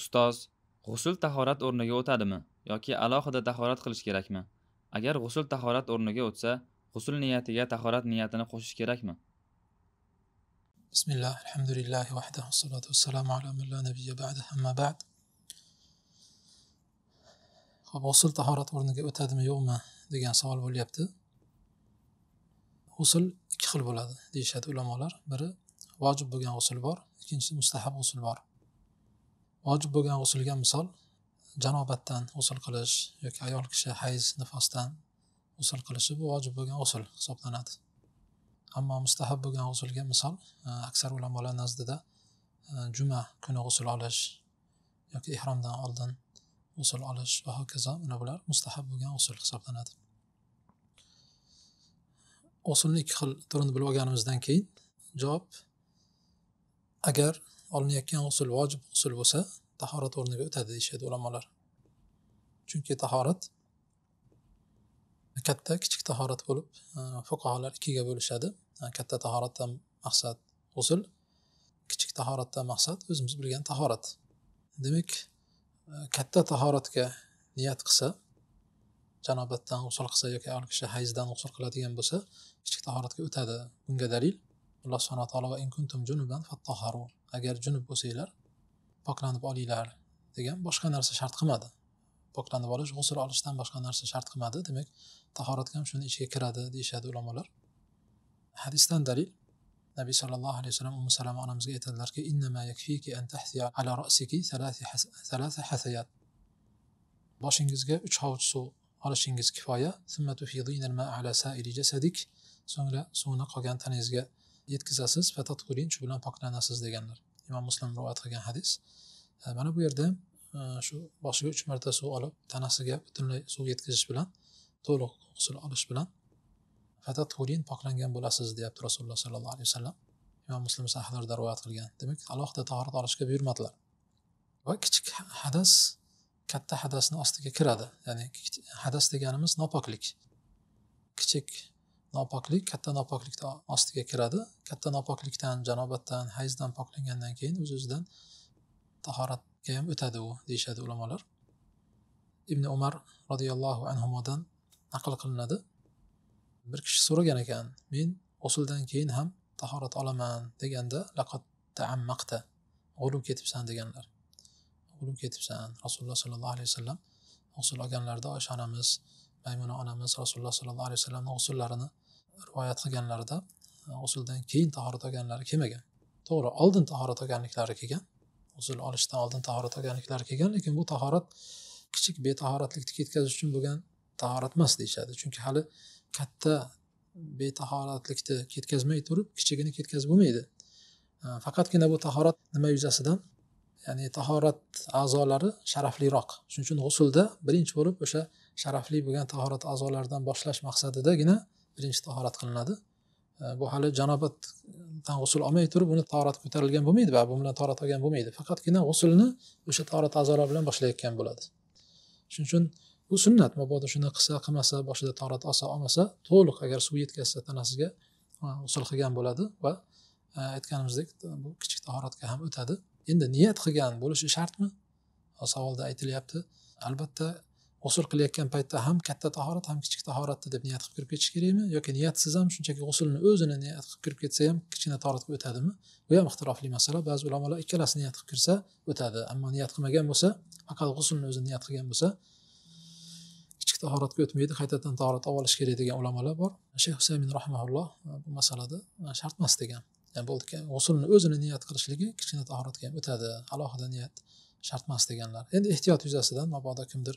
ustoz g'usul tahorat o'rniga o'tadimi yoki alohida tahorat qilish kerakmi agar g'usul tahorat o'rniga o'tsa g'usul niyatiga tahorat niyatini qo'shish kerakmi bismillah alhamdulillahi ala ba'd hop g'usul tahorat o'rniga o'tadimi yo'qmi degan savol bo'lyapti g'usul ikki xil bo'ladi deyishadi ulamolar biri vojib bo'lgan g'usul bor ikkinchisi mustahab g'usul bor vojib bo'lgan g'usulga misol janobatdan g'usul qilish yoki ayol kishi hayz nifosdan g'usul qilishi bu vojib bo'lgan g'usul hisoblanadi ammo mustahab bo'lgan g'usulga misol e, aksar ulamolar nazdida e, juma kuni g'usul olish yoki ihromdan oldin g'usul olish va hokazo mana bular mustahab bo'lgan g'usul hisoblanadi g'usulni ikki xil turini bilib olganimizdan keyin javob agar olinayotgan g'usul vojib g'usul bo'lsa tahorat o'rniga o'tadi deyishadi ulamolar chunki tahorat katta kichik tahorat bo'lib e, fuqarolar ikkiga bo'lishadi e, katta tahoratdan maqsad g'usul kichik tahoratdan maqsad o'zimiz bilgan tahorat demak e, katta tahoratga niyat qilsa janobatdan g'usul qilsa yoki ayol kishi hayzdan g'usul qiladigan bo'lsa kichik tahoratga o'tadi bunga dalil alloh subhana taolo va in kuntum junuban fattaharu agar junub bo'lsanglar poklanib olinglar degan boshqa narsa shart qilmadi poklanib olish g'usul olishdan boshqa narsa shart qilmadi demak tahorat ham shuni ichiga kiradi deyishadi ulamolar hadisdan dalil nabiy sollallohu alayhi vasallam umu salama onamizga aytadilarki ala ra'siki boshingizga uch hovuch suv olishingiz kifoya so'ngra suvni qolgan tanangizga yetkazasiz fatat qiling shu bilan poklanasiz deganlar imom muslim rivoyat qilgan hadis e, mana bu yerda e, shu boshiga uch marta suv olib tanasiga butunlay suv yetkazish bilan to'liq g'usul olish bilan fatat qiling poklangan bo'lasiz deyapti rasululloh sollallohu alayhi vasallam imom muslim sahlarda rivoyat qilgan demak alohida tahorat olishga buyurmadilar va kichik hadas katta hadasni ostiga kiradi ya'ni hadas deganimiz nopoklik kichik nopoklik katta nopoklikni ostiga kiradi katta nopoklikdan janobatdan hayzdan poklangandan keyin o'z o'zidan tahoratga ham o'tadi u deyishadi ulamolar ibn umar roziyallohu anhudan naql qilinadi bir kishi so'ragan ekan men g'usuldan keyin ham tahorat olaman deganda laqat taammaqta g'ulub ketibsan deganlar g'ulub ketibsan rasululloh sollallohu alayhi vasallam g'usul olganlarida oysha onamiz maymuna onamiz rasululloh sollallohu alayhi vasallamni g'usullarini rivoyat qilganlarida g'usuldan e, keyin tahorat olganlari kelmagan to'g'ri oldin tahorat olganliklari kelgan g'usul olishdan oldin tahorat olganliklari kelgan lekin bu tahorat kichik betahoratlikni ketkazish uchun bo'lgan tahorat emas deyishadi chunki hali katta betahoratlikni ketkazmay turib kichigini ketkazib bo'lmaydi e, faqatgina bu tahorat nima yuzasidan ya'ni tahorat a'zolari sharafliroq shuning uchun g'usulda birinchi bo'lib o'sha sharafli bo'lgan tahorat a'zolaridan boshlash maqsadidagina birinchi tahorat qilinadi e, bu hali janobatdan g'usul olmay turib uni tahorat ko'tarilgan bo'lmaydi va bu bilan tahorat olgan bo'lmaydi faqatgina g'usulni o'sha tahorat a'zolari bilan boshlayotgan bo'ladi shuning uchun bu sunnat mabodo shuni qilsa qilmasa boshida tahorat olsa olmasa to'liq agar suv yetkazsa tanasiga e, g'usul qilgan bo'ladi va e, aytganimizdek bu kichik tahoratga ham o'tadi endi niyat qilgan bo'lishi shartmi savolda aytilyapti albatta g'usul qilayotgan paytda ham katta tahorat ham kichik tahoratni deb niyat qilib kirib ketish kerakmi yoki niyatsiz ham shunchaki g'usulni o'zini niyat qilib kirib ketsa ham kichkina tahoratga o'tadimi bu ham ixtirofli masala ba'zi ulamolar ikkalasini niyat qilib kirsa o'tadi ammo niyat qilmagan bo'lsa faqat g'usulni o'zini niyat qilgan bo'lsa kichik tahoratga o'tmaydi qaytadan tahorat olib olish kerak degan ulamolar bor shayx husaymin rahmaulloh bu masalada shart emas degan yani bo'ldi g'usulni o'zini niyat qilishligi kichkina tahoratga ham o'tadi alohida niyat shart emas deganlar endi ehtiyot yuzasidan mabodo kimdir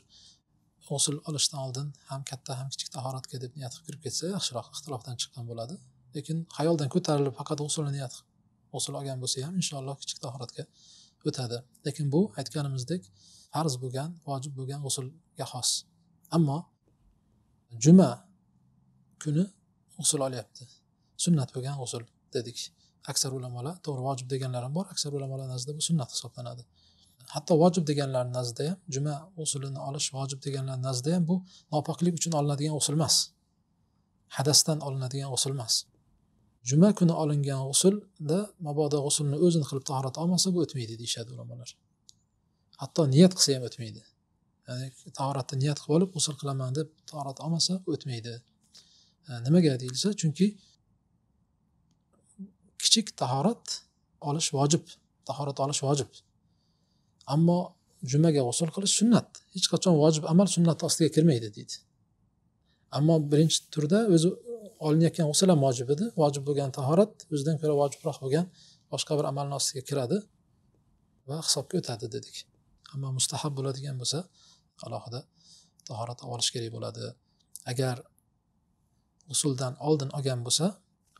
g'usul olishdan oldin ham katta ham kichik tahoratga deb niyat qilib kirib ketsa yaxshiroq ixtilofdan chiqqan bo'ladi lekin xayoldan ko'tarilib faqat g'usulni niyat qilib g'usul olgan bo'lsa ham inshaalloh kichik tahoratga o'tadi lekin bu aytganimizdek farz bo'lgan vojib bo'lgan g'usulga xos ammo juma kuni g'usul olyapti sunnat bo'lgan g'usul dedik aksar ulamolar to'g'ri vojib deganlar ham bor aksar ulamolar nazdida bu sunnat hisoblanadi hatto vojib deganlar nazdida ham juma g'usulini olish vojib deganlar nazdida ham bu nopoklik uchun olinadigan g'usul emas hadasdan olinadigan g'usul emas juma kuni olingan g'usulda mabodo g'usulni o'zini qilib tahorat olmasa bu o'tmaydi deyishadi ulamolar hatto niyat qilsa ham o'tmaydi ya'ni tahoratni niyat qilib olib g'usul qilaman deb tahorat olmasa o'tmaydi e, nimaga deyilsa chunki kichik tahorat olish vojib tahorat olish vojib ammo jumaga g'usul qilish sunnat hech qachon vojib amal sunnat ostiga kirmaydi deydi ammo birinchi turda o'zi olinayotgan g'usul ham vojib edi vojib bo'lgan tahorat o'zidan ko'ra vojibroq bo'lgan boshqa bir amalni ostiga kiradi va hisobga o'tadi dedik ammo mustahab bo'ladigan bo'lsa alohida tahorat olib olish kerak bo'ladi agar usuldan oldin olgan bo'lsa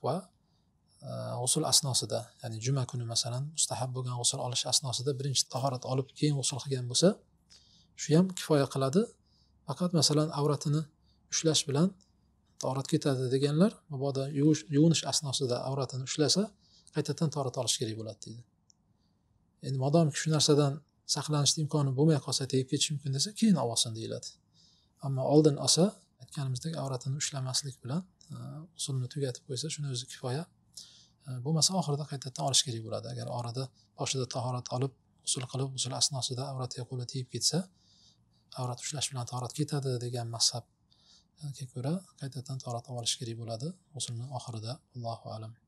va g'usul asnosida ya'ni juma kuni masalan mustahab bo'lgan g'usul olish asnosida birinchi tahorat olib keyin g'usul qilgan bo'lsa shu ham kifoya qiladi faqat masalan avratini ushlash bilan tahorat ketadi deganlar mabodo yuvinish asnosida avratini ushlasa qaytadan torat olish kerak bo'ladi deydi endi modomiki shu narsadan saqlanishni imkoni bo'lmay qolsa tegib ketishi mumkin desa keyin olsin deyiladi ammo oldin olsa aytganimizdek avratini ushlamaslik bilan e, usulni tugatib qo'ysa shuni o'zi kifoya Э, bo'lmasa oxirida qaytadan olish kerak bo'ladi agar orada boshida tahorat olib usul qilib usul asnosida avratga qo'li tegib ketsa avrat ushlash bilan tahorat ketadi degan mazhabga e, ko'ra qaytadan tahorat olib olish kerak bo'ladi usulni oxirida allohu alam